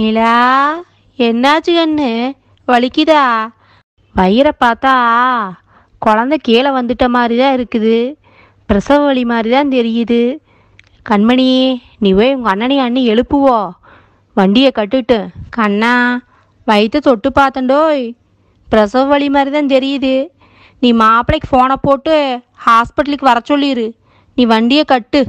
நிலா என்னாச்சு கண்ணு வலிக்குதா வயிறை பார்த்தா குழந்தை கீழே வந்துட்ட மாதிரி தான் இருக்குது பிரசவ வலி மாதிரி தான் தெரியுது கண்மணி நீ போய் உங்கள் அண்ணனை அண்ணி எழுப்புவோ வண்டியை கட்டுட்டு கண்ணா வயிற்ற தொட்டு பார்த்தண்டோய் பிரசவ வலி மாதிரி தான் தெரியுது நீ மாப்பிள்ளைக்கு ஃபோனை போட்டு ஹாஸ்பிட்டலுக்கு வர சொல்லிடு நீ வண்டியை கட்டு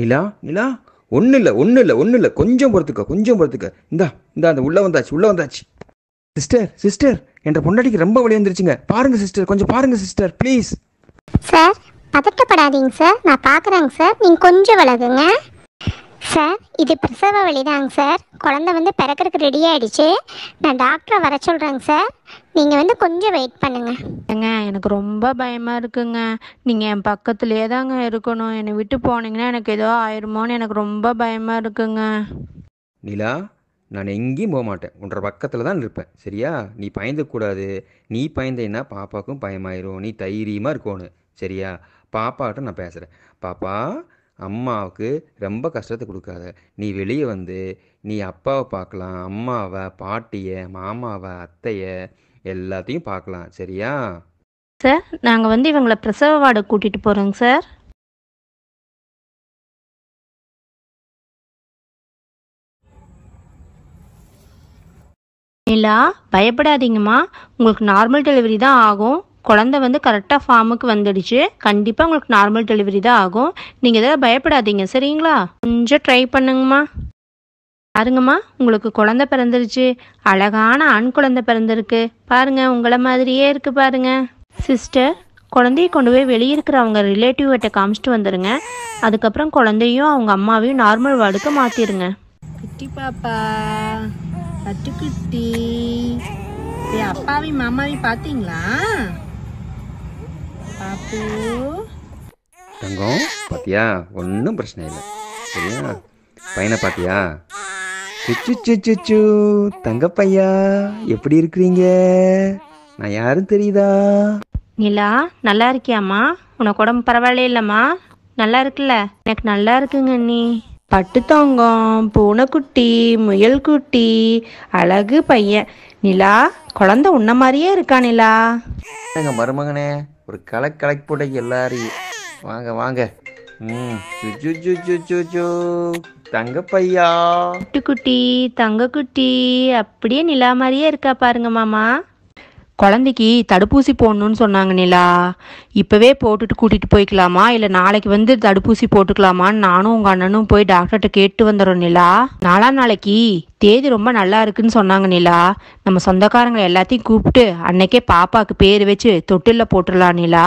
நிலா நிலா ஒன்றும் இல்லை ஒன்றும் இல்லை ஒன்றும் இல்லை கொஞ்சம் பொறுத்துக்க கொஞ்சம் பொறுத்துக்க இந்தா இந்தா அந்த உள்ளே வந்தாச்சு உள்ளே வந்தாச்சு சிஸ்டர் சிஸ்டர் என்ற பொண்டாட்டிக்கு ரொம்ப வழி வந்துருச்சுங்க பாருங்க சிஸ்டர் கொஞ்சம் பாருங்க சிஸ்டர் ப்ளீஸ் சார் பதட்டப்படாதீங்க சார் நான் பார்க்குறேங்க சார் நீங்கள் கொஞ்சம் வளருங்க சார் இது பிரசவ வழிதாங்க சார் குழந்த வந்து பிறக்கிறதுக்கு ரெடி ஆகிடுச்சு நான் டாக்டரை வர சொல்கிறேங்க சார் நீங்கள் வந்து கொஞ்சம் வெயிட் பண்ணுங்க ஏங்க எனக்கு ரொம்ப பயமாக இருக்குங்க நீங்கள் என் பக்கத்துலேயே தாங்க இருக்கணும் என்னை விட்டு போனீங்கன்னா எனக்கு ஏதோ ஆயிருமோன்னு எனக்கு ரொம்ப பயமாக இருக்குங்க நிலா நான் எங்கேயும் போக மாட்டேன் உன்ற பக்கத்தில் தான் இருப்பேன் சரியா நீ பயந்துக்கூடாது நீ பயந்தேன்னா பாப்பாவுக்கும் பயமாயிரும் நீ தைரியமாக இருக்கணும் சரியா பாப்பாட்ட நான் பேசுகிறேன் பாப்பா அம்மாவுக்கு ரொம்ப கஷ்டத்தை கொடுக்காத நீ வெளியே வந்து நீ அப்பாவை பார்க்கலாம் அம்மாவை பாட்டியை மாமாவை அத்தையை எல்லாத்தையும் பார்க்கலாம் சரியா சார் நாங்கள் வந்து இவங்களை பிரசவ வார்டு கூட்டிகிட்டு போகிறோங்க சார் நிலா பயப்படாதீங்கம்மா உங்களுக்கு நார்மல் டெலிவரி தான் ஆகும் குழந்தை வந்து கரெக்டாக ஃபார்முக்கு வந்துடுச்சு கண்டிப்பாக உங்களுக்கு நார்மல் டெலிவரி தான் ஆகும் நீங்கள் எதாவது பயப்படாதீங்க சரிங்களா கொஞ்சம் ட்ரை பண்ணுங்கம்மா பாருங்கம்மா உங்களுக்கு குழந்தை பிறந்துருச்சு அழகான ஆண் குழந்தை பிறந்திருக்கு பாருங்க உங்களை மாதிரியே இருக்கு பாருங்க சிஸ்டர் குழந்தைய கொண்டு போய் வெளியே இருக்கிற அவங்க ரிலேட்டிவ்கிட்ட காமிச்சிட்டு வந்துடுங்க அதுக்கப்புறம் குழந்தையும் அவங்க அம்மாவையும் நார்மல் வார்டுக்கு மாற்றிடுங்க குட்டி பாப்பா பட்டுக்குட்டி அப்பாவையும் மாமாவையும் பார்த்தீங்களா தங்கம் பாத்தியா ஒன்றும் பிரச்சனை இல்லை சரியா பையனை பார்த்தியா சுச்சு சுச்சு தங்கப்பையா எப்படி இருக்கிறீங்க நான் யாரும் தெரியுதா நிலா நல்லா இருக்கியாம்மா உனக்கு உடம்பு பரவாயில்ல இல்லம்மா நல்லா இருக்குல்ல எனக்கு நல்லா இருக்குங்க நீ பட்டுத்தங்கம் பூனைக்குட்டி குட்டி அழகு பையன் நிலா குழந்தை உன்ன மாதிரியே இருக்கா நிலா எங்க மருமகனே ஒரு கலக்கு கலக்கு போட்டீங்க எல்லாரையும் வாங்க வாங்க ம் தங்கப்பையா குட்டி தங்க குட்டி அப்படியே நிலா மாதிரியே இருக்கா பாருங்க மாமா குழந்தைக்கு தடுப்பூசி போடணும்னு சொன்னாங்க நிலா இப்போவே போட்டுட்டு கூட்டிகிட்டு போய்க்கலாமா இல்லை நாளைக்கு வந்து தடுப்பூசி போட்டுக்கலாமான்னு நானும் உங்கள் அண்ணனும் போய் டாக்டர்கிட்ட கேட்டு வந்துடும் நிலா நாலா நாளைக்கு தேதி ரொம்ப நல்லா இருக்குன்னு சொன்னாங்க நிலா நம்ம சொந்தக்காரங்களை எல்லாத்தையும் கூப்பிட்டு அன்னைக்கே பாப்பாவுக்கு பேர் வச்சு தொட்டிலில் போட்டுடலாம் நிலா